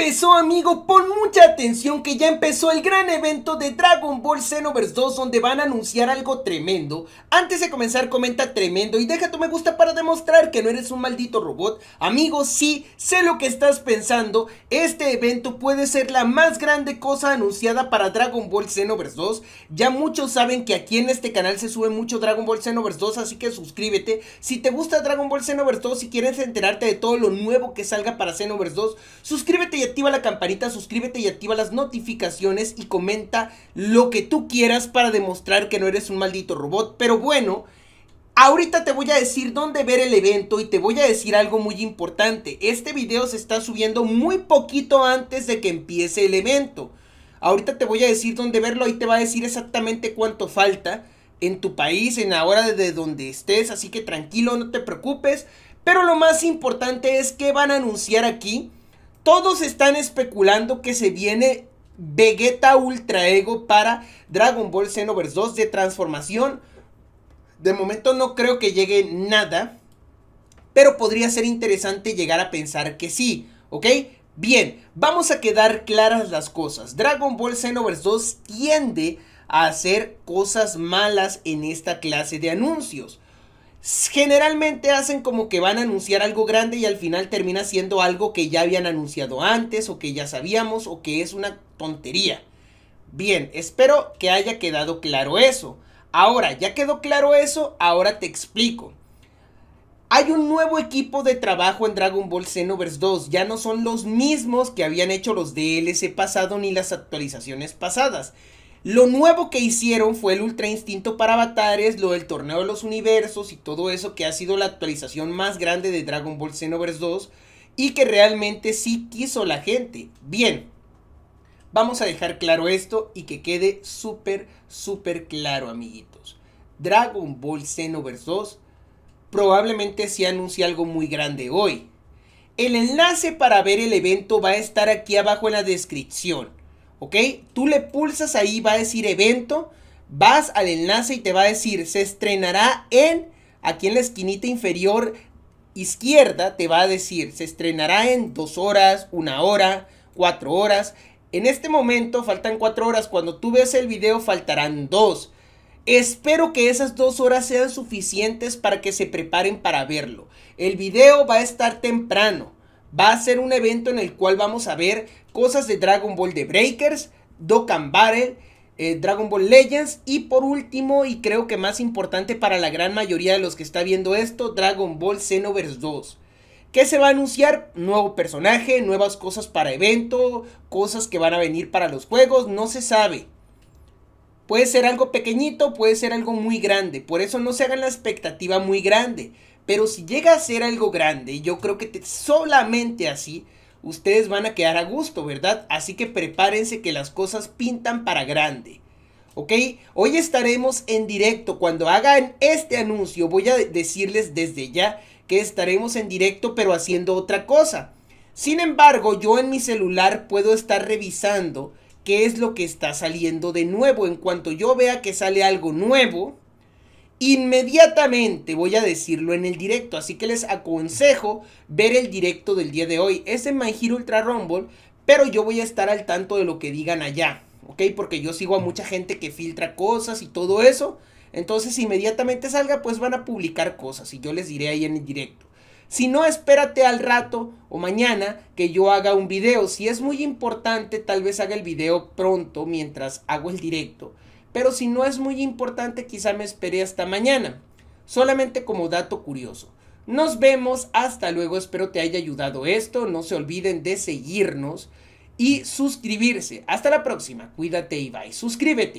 empezó amigo, pon mucha atención que ya empezó el gran evento de Dragon Ball Xenoverse 2 donde van a anunciar algo tremendo. Antes de comenzar comenta tremendo y deja tu me gusta para demostrar que no eres un maldito robot. Amigo, sí, sé lo que estás pensando, este evento puede ser la más grande cosa anunciada para Dragon Ball Xenoverse 2. Ya muchos saben que aquí en este canal se sube mucho Dragon Ball Xenoverse 2, así que suscríbete. Si te gusta Dragon Ball Xenoverse 2, si quieres enterarte de todo lo nuevo que salga para Xenoverse 2, suscríbete y activa la campanita, suscríbete y activa las notificaciones y comenta lo que tú quieras para demostrar que no eres un maldito robot. Pero bueno, ahorita te voy a decir dónde ver el evento y te voy a decir algo muy importante. Este video se está subiendo muy poquito antes de que empiece el evento. Ahorita te voy a decir dónde verlo y te va a decir exactamente cuánto falta en tu país, en la hora de donde estés, así que tranquilo, no te preocupes. Pero lo más importante es que van a anunciar aquí todos están especulando que se viene Vegeta Ultra Ego para Dragon Ball Xenoverse 2 de transformación. De momento no creo que llegue nada, pero podría ser interesante llegar a pensar que sí, ¿ok? Bien, vamos a quedar claras las cosas. Dragon Ball Xenoverse 2 tiende a hacer cosas malas en esta clase de anuncios generalmente hacen como que van a anunciar algo grande y al final termina siendo algo que ya habían anunciado antes o que ya sabíamos o que es una tontería. Bien, espero que haya quedado claro eso. Ahora, ya quedó claro eso, ahora te explico. Hay un nuevo equipo de trabajo en Dragon Ball Xenoverse 2. Ya no son los mismos que habían hecho los DLC pasado ni las actualizaciones pasadas. Lo nuevo que hicieron fue el Ultra Instinto para avatares, lo del Torneo de los Universos y todo eso que ha sido la actualización más grande de Dragon Ball Xenoverse 2 y que realmente sí quiso la gente. Bien, vamos a dejar claro esto y que quede súper, súper claro, amiguitos. Dragon Ball Xenoverse 2 probablemente se anuncie algo muy grande hoy. El enlace para ver el evento va a estar aquí abajo en la descripción. ¿ok? Tú le pulsas ahí, va a decir evento, vas al enlace y te va a decir, se estrenará en, aquí en la esquinita inferior izquierda, te va a decir, se estrenará en dos horas, una hora, cuatro horas. En este momento faltan cuatro horas, cuando tú ves el video faltarán dos. Espero que esas dos horas sean suficientes para que se preparen para verlo. El video va a estar temprano va a ser un evento en el cual vamos a ver cosas de Dragon Ball The Breakers, Dokkan Battle, eh, Dragon Ball Legends y por último y creo que más importante para la gran mayoría de los que está viendo esto, Dragon Ball Xenoverse 2. ¿Qué se va a anunciar? Nuevo personaje, nuevas cosas para evento, cosas que van a venir para los juegos, no se sabe. Puede ser algo pequeñito, puede ser algo muy grande, por eso no se hagan la expectativa muy grande. Pero si llega a ser algo grande, yo creo que solamente así ustedes van a quedar a gusto, ¿verdad? Así que prepárense que las cosas pintan para grande. ¿Ok? Hoy estaremos en directo. Cuando hagan este anuncio, voy a decirles desde ya que estaremos en directo, pero haciendo otra cosa. Sin embargo, yo en mi celular puedo estar revisando qué es lo que está saliendo de nuevo. En cuanto yo vea que sale algo nuevo, Inmediatamente voy a decirlo en el directo, así que les aconsejo ver el directo del día de hoy. Es en My Hero Ultra Rumble, pero yo voy a estar al tanto de lo que digan allá, ¿ok? Porque yo sigo a mucha gente que filtra cosas y todo eso. Entonces, inmediatamente salga, pues van a publicar cosas y yo les diré ahí en el directo. Si no, espérate al rato o mañana que yo haga un video. Si es muy importante, tal vez haga el video pronto mientras hago el directo pero si no es muy importante quizá me esperé hasta mañana. Solamente como dato curioso. Nos vemos, hasta luego, espero te haya ayudado esto, no se olviden de seguirnos y suscribirse. Hasta la próxima, cuídate y bye, suscríbete.